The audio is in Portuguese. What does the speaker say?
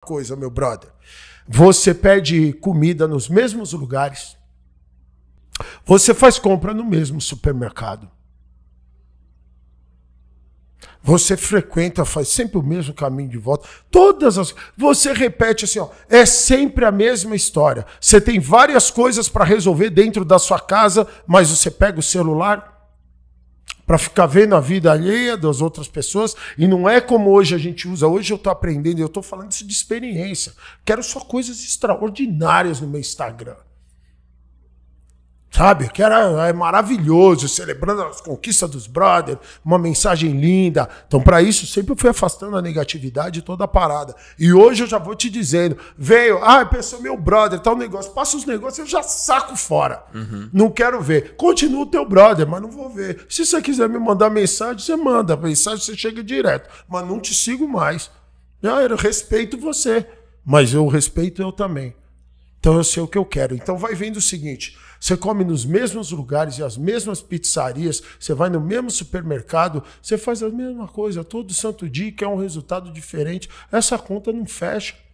coisa, meu brother. Você pede comida nos mesmos lugares. Você faz compra no mesmo supermercado. Você frequenta, faz sempre o mesmo caminho de volta. Todas as. Você repete assim, ó. É sempre a mesma história. Você tem várias coisas para resolver dentro da sua casa, mas você pega o celular, para ficar vendo a vida alheia das outras pessoas. E não é como hoje a gente usa. Hoje eu estou aprendendo, eu estou falando isso de experiência. Quero só coisas extraordinárias no meu Instagram sabe? Que era é maravilhoso, celebrando as conquistas dos brothers, uma mensagem linda. Então, para isso, sempre fui afastando a negatividade toda a parada. E hoje eu já vou te dizendo, veio, ah, pensou meu brother, tal negócio, passa os negócios, eu já saco fora. Uhum. Não quero ver. Continua o teu brother, mas não vou ver. Se você quiser me mandar mensagem, você manda. Mensagem você chega direto, mas não te sigo mais. Ah, eu respeito você, mas eu respeito eu também. Então eu sei o que eu quero. Então vai vendo o seguinte: você come nos mesmos lugares e as mesmas pizzarias, você vai no mesmo supermercado, você faz a mesma coisa todo santo dia, quer é um resultado diferente. Essa conta não fecha.